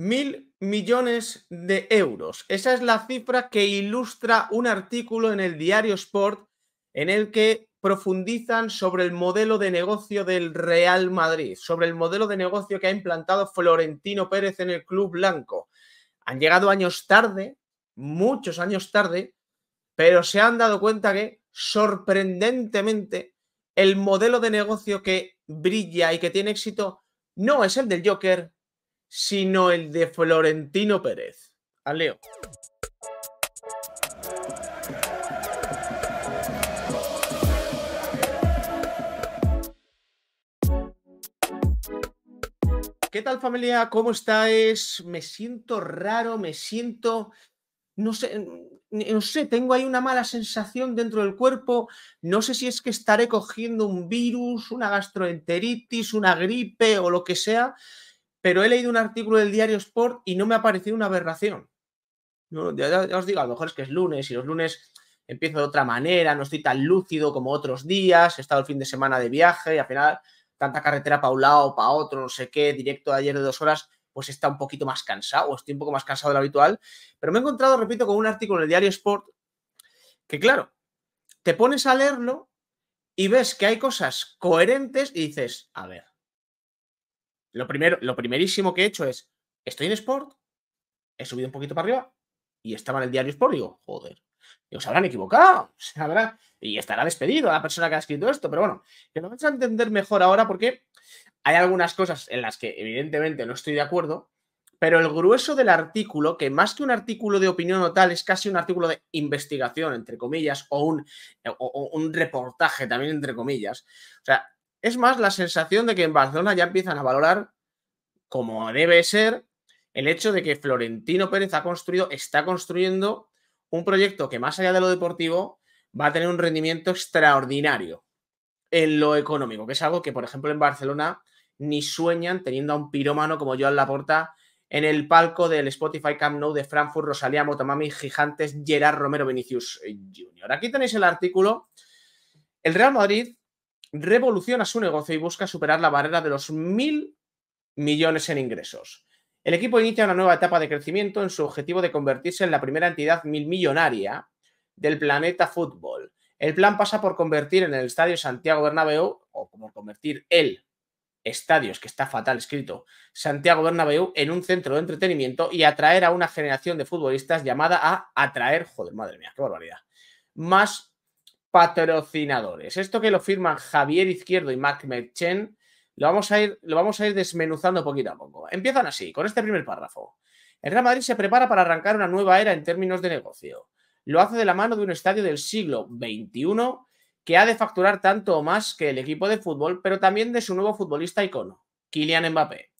mil millones de euros. Esa es la cifra que ilustra un artículo en el diario Sport en el que profundizan sobre el modelo de negocio del Real Madrid, sobre el modelo de negocio que ha implantado Florentino Pérez en el Club Blanco. Han llegado años tarde, muchos años tarde, pero se han dado cuenta que, sorprendentemente, el modelo de negocio que brilla y que tiene éxito no es el del Joker, sino el de Florentino Pérez. A Leo. ¿Qué tal familia? ¿Cómo estáis? Me siento raro, me siento... No sé, no sé, tengo ahí una mala sensación dentro del cuerpo. No sé si es que estaré cogiendo un virus, una gastroenteritis, una gripe o lo que sea, pero he leído un artículo del diario Sport y no me ha parecido una aberración. ya, os digo, a lo mejor es que es lunes y los lunes empiezo de otra manera, no estoy tan lúcido como otros días, he estado el fin de semana de viaje y al final tanta carretera para un lado, para otro, no sé qué, directo de ayer de dos horas, pues está un poquito más cansado, estoy un poco más cansado de lo habitual. Pero me he encontrado, repito, con un artículo en el diario Sport que, claro, te pones a leerlo y ves que hay cosas coherentes y dices, a ver, lo, primero, lo primerísimo que he hecho es, estoy en Sport, he subido un poquito para arriba y estaba en el diario Sport. Digo, joder, se habrán equivocado, se habrá, y estará despedido la persona que ha escrito esto, pero bueno, que lo vamos a entender mejor ahora porque hay algunas cosas en las que evidentemente no estoy de acuerdo, pero el grueso del artículo, que más que un artículo de opinión o tal, es casi un artículo de investigación, entre comillas, o un, eh, o un reportaje también, entre comillas. O sea, es más la sensación de que en Barcelona ya empiezan a valorar, como debe ser, el hecho de que Florentino Pérez ha construido, está construyendo un proyecto que más allá de lo deportivo va a tener un rendimiento extraordinario en lo económico, que es algo que, por ejemplo, en Barcelona ni sueñan teniendo a un pirómano como la Laporta en el palco del Spotify Camp Nou de Frankfurt, Rosalía, Motomami, Gigantes, Gerard Romero, Vinicius eh, Jr. Aquí tenéis el artículo. El Real Madrid revoluciona su negocio y busca superar la barrera de los mil millones en ingresos. El equipo inicia una nueva etapa de crecimiento en su objetivo de convertirse en la primera entidad mil millonaria del planeta fútbol. El plan pasa por convertir en el Estadio Santiago Bernabéu, o como convertir el estadios, que está fatal escrito, Santiago Bernabéu, en un centro de entretenimiento y atraer a una generación de futbolistas llamada a atraer, joder, madre mía, qué barbaridad, más patrocinadores. Esto que lo firman Javier Izquierdo y Mark Merchen, lo vamos a ir, lo vamos a ir desmenuzando poquito a poco. Empiezan así, con este primer párrafo. El Real Madrid se prepara para arrancar una nueva era en términos de negocio. Lo hace de la mano de un estadio del siglo XXI que ha de facturar tanto o más que el equipo de fútbol, pero también de su nuevo futbolista icono, Kylian Mbappé.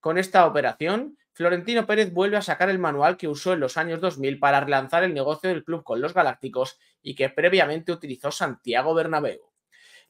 Con esta operación, Florentino Pérez vuelve a sacar el manual que usó en los años 2000 para relanzar el negocio del club con los Galácticos y que previamente utilizó Santiago Bernabéu.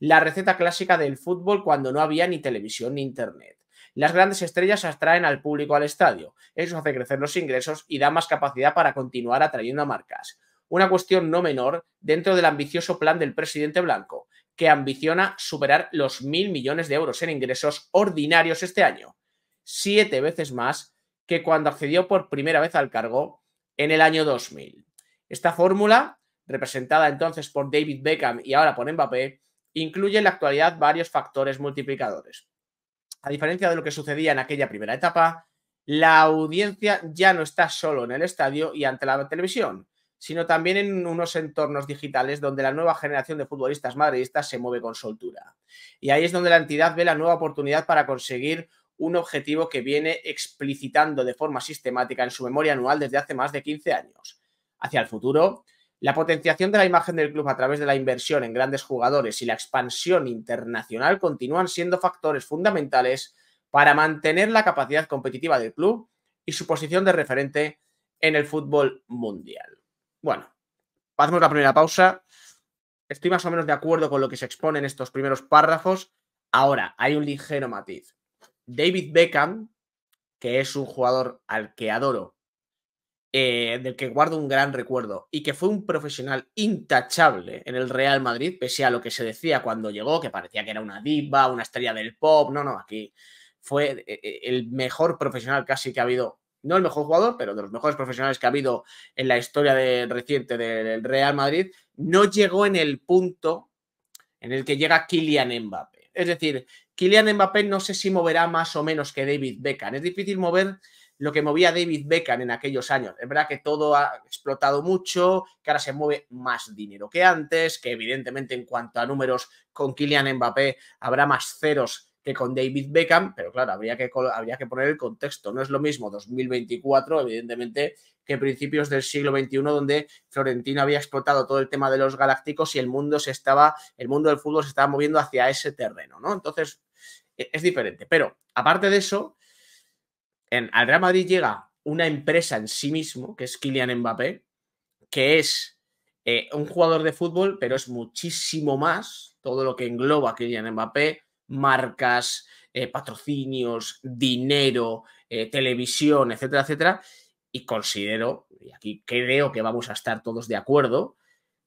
La receta clásica del fútbol cuando no había ni televisión ni internet. Las grandes estrellas atraen al público al estadio, eso hace crecer los ingresos y da más capacidad para continuar atrayendo a marcas. Una cuestión no menor dentro del ambicioso plan del presidente Blanco, que ambiciona superar los mil millones de euros en ingresos ordinarios este año, siete veces más que cuando accedió por primera vez al cargo en el año 2000. Esta fórmula, representada entonces por David Beckham y ahora por Mbappé, incluye en la actualidad varios factores multiplicadores. A diferencia de lo que sucedía en aquella primera etapa, la audiencia ya no está solo en el estadio y ante la televisión, sino también en unos entornos digitales donde la nueva generación de futbolistas madridistas se mueve con soltura. Y ahí es donde la entidad ve la nueva oportunidad para conseguir un objetivo que viene explicitando de forma sistemática en su memoria anual desde hace más de 15 años. Hacia el futuro, la potenciación de la imagen del club a través de la inversión en grandes jugadores y la expansión internacional continúan siendo factores fundamentales para mantener la capacidad competitiva del club y su posición de referente en el fútbol mundial. Bueno, hacemos la primera pausa. Estoy más o menos de acuerdo con lo que se expone en estos primeros párrafos. Ahora, hay un ligero matiz. David Beckham, que es un jugador al que adoro, eh, del que guardo un gran recuerdo y que fue un profesional intachable en el Real Madrid, pese a lo que se decía cuando llegó, que parecía que era una diva, una estrella del pop, no, no, aquí fue eh, eh, el mejor profesional casi que ha habido, no el mejor jugador, pero de los mejores profesionales que ha habido en la historia reciente del Real Madrid, no llegó en el punto en el que llega Kylian Mbappé es decir, Kylian Mbappé no sé si moverá más o menos que David Beckham. Es difícil mover lo que movía David Beckham en aquellos años. Es verdad que todo ha explotado mucho, que ahora se mueve más dinero que antes, que evidentemente en cuanto a números con Kylian Mbappé habrá más ceros que con David Beckham, pero claro, habría que, habría que poner el contexto. No es lo mismo 2024, evidentemente, que principios del siglo XXI, donde Florentino había explotado todo el tema de los galácticos y el mundo se estaba, el mundo del fútbol se estaba moviendo hacia ese terreno, ¿no? Entonces, e-, es diferente. Pero, aparte de eso, en, al Real Madrid llega una empresa en sí mismo, que es Kylian Mbappé, que es eh, un jugador de fútbol, pero es muchísimo más todo lo que engloba Kylian Mbappé, marcas, eh, patrocinios, dinero, eh, televisión, etcétera, etcétera y considero, y aquí creo que vamos a estar todos de acuerdo,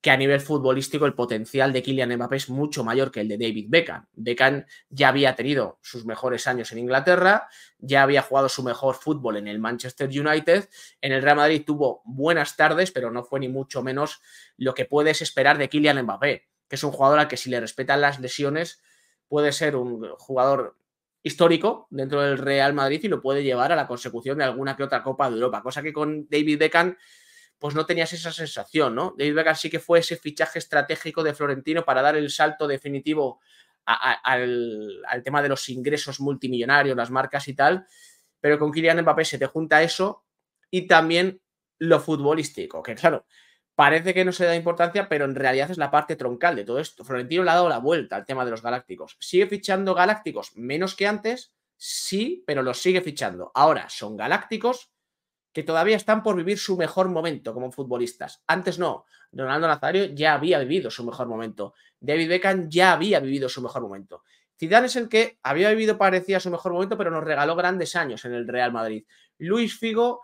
que a nivel futbolístico el potencial de Kylian Mbappé es mucho mayor que el de David Beckham. Beckham ya había tenido sus mejores años en Inglaterra, ya había jugado su mejor fútbol en el Manchester United, en el Real Madrid tuvo buenas tardes, pero no fue ni mucho menos lo que puedes esperar de Kylian Mbappé, que es un jugador al que si le respetan las lesiones puede ser un jugador histórico dentro del Real Madrid y lo puede llevar a la consecución de alguna que otra Copa de Europa, cosa que con David Beckham pues no tenías esa sensación, ¿no? David Beckham sí que fue ese fichaje estratégico de Florentino para dar el salto definitivo al, al tema de los ingresos multimillonarios, las marcas y tal, pero con Kylian Mbappé se te junta eso y también lo futbolístico, que claro, parece que no se da importancia, pero en realidad es la parte troncal de todo esto. Florentino le ha dado la vuelta al tema de los galácticos. Sigue fichando galácticos menos que antes, sí, pero los sigue fichando. Ahora son galácticos que todavía están por vivir su mejor momento como futbolistas. Antes no. Ronaldo Nazario ya había vivido su mejor momento. David Beckham ya había vivido su mejor momento. Zidane es el que había vivido parecía su mejor momento, pero nos regaló grandes años en el Real Madrid. Luis Figo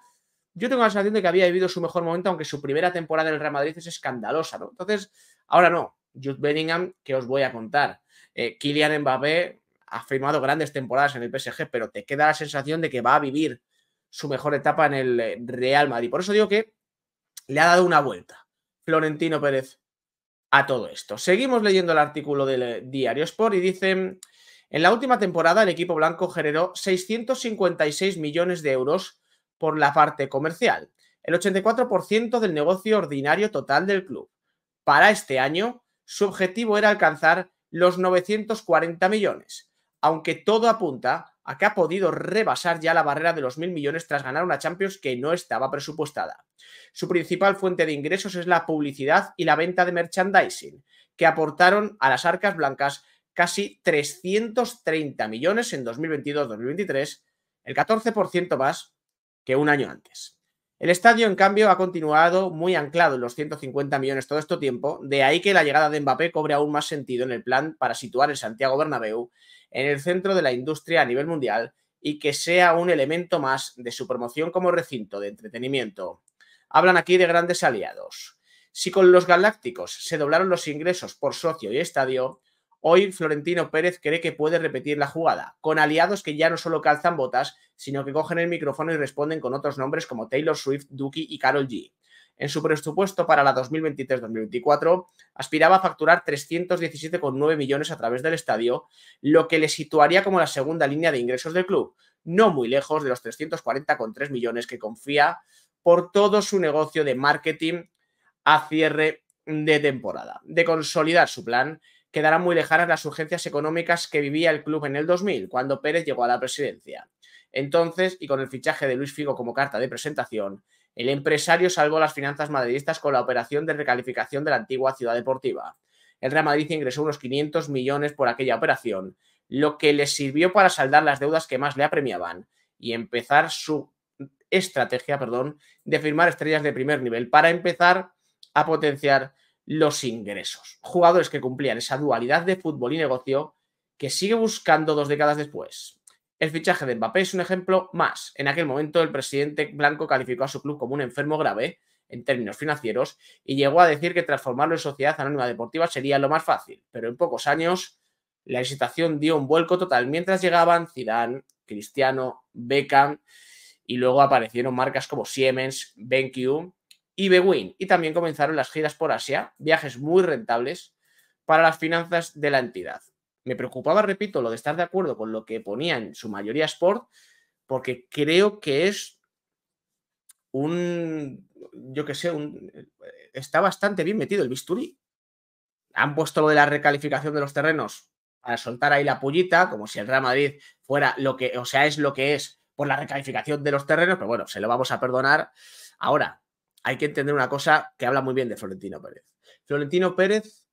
yo tengo la sensación de que había vivido su mejor momento, aunque su primera temporada en el Real Madrid es escandalosa, ¿no? Entonces, ahora no. Jude Bellingham, que os voy a contar. Eh, Kylian Mbappé ha firmado grandes temporadas en el PSG, pero te queda la sensación de que va a vivir su mejor etapa en el eh, Real Madrid. Por eso digo que le ha dado una vuelta Florentino Pérez a todo esto. Seguimos leyendo el artículo del eh, diario Sport y dicen, en la última temporada el equipo blanco generó 656 millones de euros por la parte comercial, el 84% del negocio ordinario total del club. Para este año, su objetivo era alcanzar los 940 millones, aunque todo apunta a que ha podido rebasar ya la barrera de los mil millones tras ganar una Champions que no estaba presupuestada. Su principal fuente de ingresos es la publicidad y la venta de merchandising, que aportaron a las arcas blancas casi 330 millones en 2022-2023, el 14% más que un año antes. El estadio, en cambio, ha continuado muy anclado en los 150 millones todo este tiempo, de ahí que la llegada de Mbappé cobre aún más sentido en el plan para situar el Santiago Bernabéu en el centro de la industria a nivel mundial y que sea un elemento más de su promoción como recinto de entretenimiento. Hablan aquí de grandes aliados. Si con los Galácticos se doblaron los ingresos por socio y estadio, Hoy Florentino Pérez cree que puede repetir la jugada, con aliados que ya no solo calzan botas, sino que cogen el micrófono y responden con otros nombres como Taylor Swift, Duki y Carol G. En su presupuesto para la 2023-2024 aspiraba a facturar 317,9 millones a través del estadio, lo que le situaría como la segunda línea de ingresos del club, no muy lejos de los 340,3 millones que confía por todo su negocio de marketing a cierre de temporada. De consolidar su plan, quedarán muy lejanas las urgencias económicas que vivía el club en el 2000, cuando Pérez llegó a la presidencia. Entonces, y con el fichaje de Luis Figo como carta de presentación, el empresario salvó las finanzas madridistas con la operación de recalificación de la antigua ciudad deportiva. El Real Madrid ingresó unos 500 millones por aquella operación, lo que le sirvió para saldar las deudas que más le apremiaban y empezar su estrategia, perdón, de firmar estrellas de primer nivel para empezar a potenciar los ingresos. Jugadores que cumplían esa dualidad de fútbol y negocio que sigue buscando dos décadas después. El fichaje de Mbappé es un ejemplo más. En aquel momento el presidente blanco calificó a su club como un enfermo grave en términos financieros y llegó a decir que transformarlo en sociedad anónima deportiva sería lo más fácil, pero en pocos años la excitación dio un vuelco total mientras llegaban Zidane, Cristiano, Beckham y luego aparecieron marcas como Siemens, BenQ y Y también comenzaron las giras por Asia, viajes muy rentables para las finanzas de la entidad. Me preocupaba, repito, lo de estar de acuerdo con lo que ponía en su mayoría Sport, porque creo que es un, yo qué sé, un, está bastante bien metido el bisturí. Han puesto lo de la recalificación de los terrenos para soltar ahí la pullita, como si el Real Madrid fuera lo que, o sea, es lo que es por la recalificación de los terrenos, pero bueno, se lo vamos a perdonar. Ahora, hay que entender una cosa que habla muy bien de Florentino Pérez. Florentino Pérez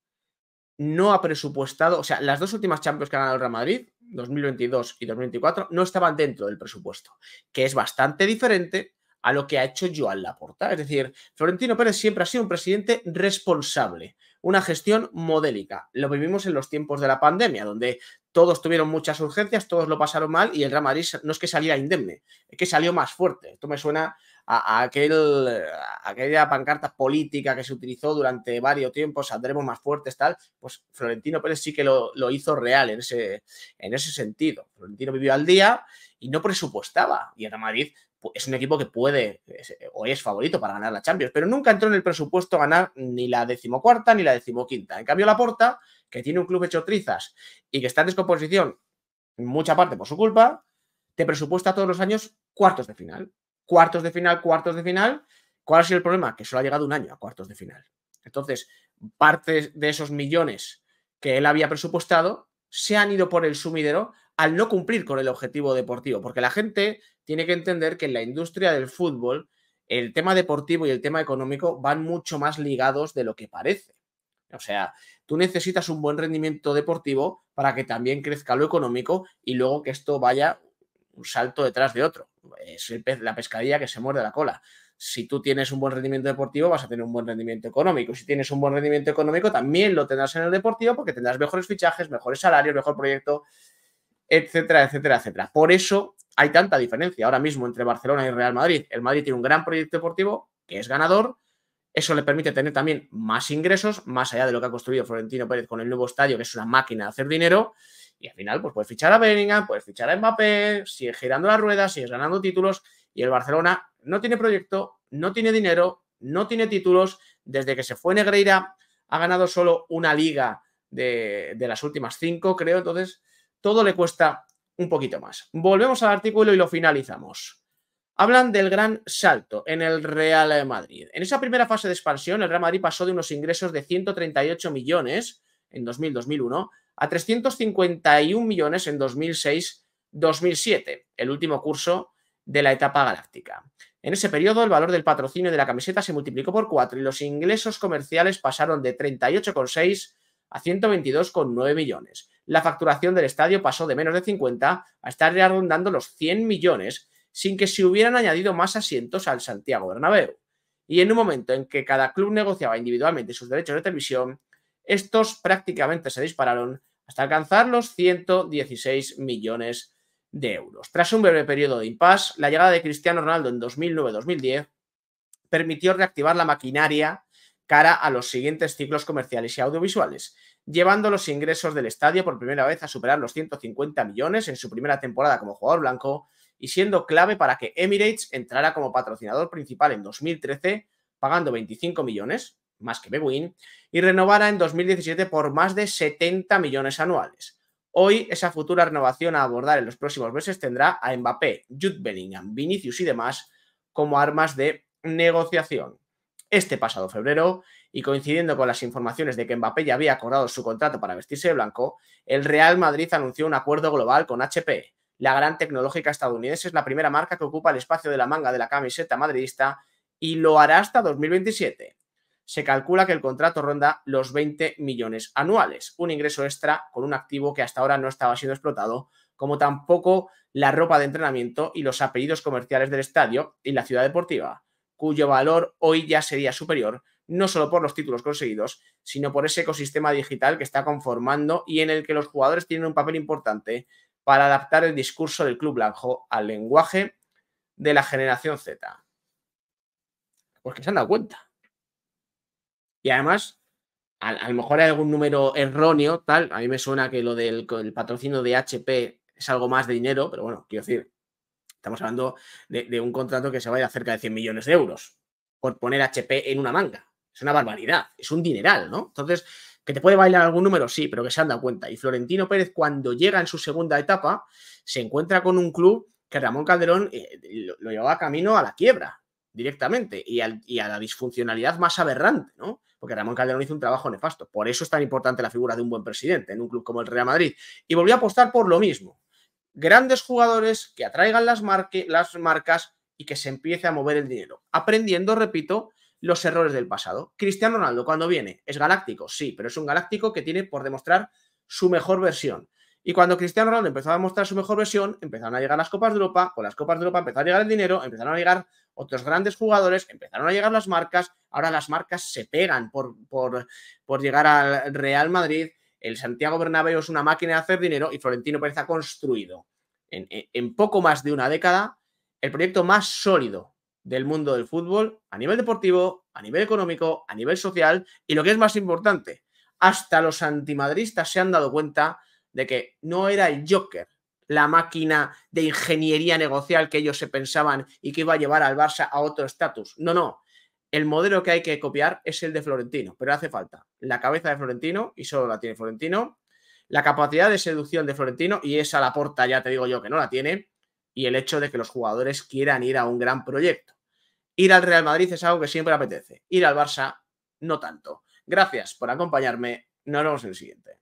no ha presupuestado, o sea, las dos últimas Champions que ha ganado el Real Madrid, 2022 y 2024, no estaban dentro del presupuesto, que es bastante diferente a lo que ha hecho Joan Laporta. Es decir, Florentino Pérez siempre ha sido un presidente responsable, una gestión modélica. Lo vivimos en los tiempos de la pandemia, donde todos tuvieron muchas urgencias, todos lo pasaron mal y el Real Madrid no es que saliera indemne, es que salió más fuerte. Esto me suena aquel, aquella pancarta política que se utilizó durante varios tiempos, saldremos más fuertes, tal, pues Florentino Pérez sí que lo, hizo real en ese, en ese sentido. Florentino vivió al día y no presupuestaba. Y el Madrid pues, es un equipo que puede o es favorito para ganar la Champions, pero nunca entró en el presupuesto ganar ni la decimocuarta ni la decimoquinta. En cambio, Laporta, que tiene un club hecho trizas y que está en descomposición en mucha parte por su culpa, te presupuesta todos los años cuartos de final cuartos de final, cuartos de final. ¿Cuál ha sido el problema? Que solo ha llegado un año a cuartos de final. Entonces, parte de esos millones que él había presupuestado se han ido por el sumidero al no cumplir con el objetivo deportivo, porque la gente tiene que entender que en la industria del fútbol el tema deportivo y el tema económico van mucho más ligados de lo que parece. O sea, tú necesitas un buen rendimiento deportivo para que también crezca lo económico y luego que esto vaya un salto detrás de otro. Es el pez, la pescadilla que se muerde la cola. Si tú tienes un buen rendimiento deportivo, vas a tener un buen rendimiento económico. Si tienes un buen rendimiento económico, también lo tendrás en el deportivo porque tendrás mejores fichajes, mejores salarios, mejor proyecto, etcétera, etcétera, etcétera. Por eso hay tanta diferencia ahora mismo entre Barcelona y Real Madrid. El Madrid tiene un gran proyecto deportivo que es ganador. Eso le permite tener también más ingresos, más allá de lo que ha construido Florentino Pérez con el nuevo estadio, que es una máquina de hacer dinero y al final, pues puedes fichar a Bellingham, puedes fichar a Mbappé, sigues girando las ruedas, sigues ganando títulos. Y el Barcelona no tiene proyecto, no tiene dinero, no tiene títulos. Desde que se fue Negreira, ha ganado solo una liga de, de las últimas cinco, creo. Entonces, todo le cuesta un poquito más. Volvemos al artículo y lo finalizamos. Hablan del gran salto en el Real Madrid. En esa primera fase de expansión, el Real Madrid pasó de unos ingresos de 138 millones en 2000-2001 a 351 millones en 2006-2007, el último curso de la etapa galáctica. En ese periodo, el valor del patrocinio de la camiseta se multiplicó por cuatro y los ingresos comerciales pasaron de 38,6 a 122,9 millones. La facturación del estadio pasó de menos de 50 a estar redondando los 100 millones sin que se hubieran añadido más asientos al Santiago Bernabéu. Y en un momento en que cada club negociaba individualmente sus derechos de televisión, estos prácticamente se dispararon hasta alcanzar los 116 millones de euros. Tras un breve periodo de impasse, la llegada de Cristiano Ronaldo en 2009-2010 permitió reactivar la maquinaria cara a los siguientes ciclos comerciales y audiovisuales, llevando los ingresos del estadio por primera vez a superar los 150 millones en su primera temporada como jugador blanco y siendo clave para que Emirates entrara como patrocinador principal en 2013, pagando 25 millones, más que Bewin, y renovara en 2017 por más de 70 millones anuales. Hoy, esa futura renovación a abordar en los próximos meses tendrá a Mbappé, Jude Bellingham, Vinicius y demás como armas de negociación. Este pasado febrero, y coincidiendo con las informaciones de que Mbappé ya había acordado su contrato para vestirse de blanco, el Real Madrid anunció un acuerdo global con HP. La gran tecnológica estadounidense es la primera marca que ocupa el espacio de la manga de la camiseta madridista y lo hará hasta 2027 se calcula que el contrato ronda los 20 millones anuales, un ingreso extra con un activo que hasta ahora no estaba siendo explotado, como tampoco la ropa de entrenamiento y los apellidos comerciales del estadio y la ciudad deportiva, cuyo valor hoy ya sería superior no solo por los títulos conseguidos, sino por ese ecosistema digital que está conformando y en el que los jugadores tienen un papel importante para adaptar el discurso del club blanco al lenguaje de la generación Z. Porque se han dado cuenta. Y además, a, lo mejor hay algún número erróneo, tal. A mí me suena que lo del patrocinio de HP es algo más de dinero, pero bueno, quiero decir, estamos hablando de, un contrato que se vaya a cerca de 100 millones de euros por poner HP en una manga. Es una barbaridad, es un dineral, ¿no? Entonces, que te puede bailar algún número, sí, pero que se han dado cuenta. Y Florentino Pérez, cuando llega en su segunda etapa, se encuentra con un club que Ramón Calderón eh, lo, llevaba camino a la quiebra directamente y, a la disfuncionalidad más aberrante, ¿no? porque Ramón Calderón hizo un trabajo nefasto. Por eso es tan importante la figura de un buen presidente en un club como el Real Madrid. Y volvió a apostar por lo mismo. Grandes jugadores que atraigan las, las marcas y que se empiece a mover el dinero. Aprendiendo, repito, los errores del pasado. Cristiano Ronaldo, cuando viene, es galáctico, sí, pero es un galáctico que tiene por demostrar su mejor versión. Y cuando Cristiano Ronaldo empezó a mostrar su mejor versión, empezaron a llegar las Copas de Europa, con las Copas de Europa empezó a llegar el dinero, empezaron a llegar otros grandes jugadores, empezaron a llegar las marcas, ahora las marcas se pegan por, por, llegar al Real Madrid, el Santiago Bernabéu es una máquina de hacer dinero y Florentino Pérez ha construido en, en poco más de una década el proyecto más sólido del mundo del fútbol a nivel deportivo, a nivel económico, a nivel social y lo que es más importante, hasta los antimadristas se han dado cuenta de que no era el Joker la máquina de ingeniería negocial que ellos se pensaban y que iba a llevar al Barça a otro estatus. No, no. El modelo que hay que copiar es el de Florentino, pero hace falta la cabeza de Florentino, y solo la tiene Florentino, la capacidad de seducción de Florentino, y esa la porta, ya te digo yo que no la tiene, y el hecho de que los jugadores quieran ir a un gran proyecto. Ir al Real Madrid es algo que siempre apetece, ir al Barça no tanto. Gracias por acompañarme, nos vemos en el siguiente.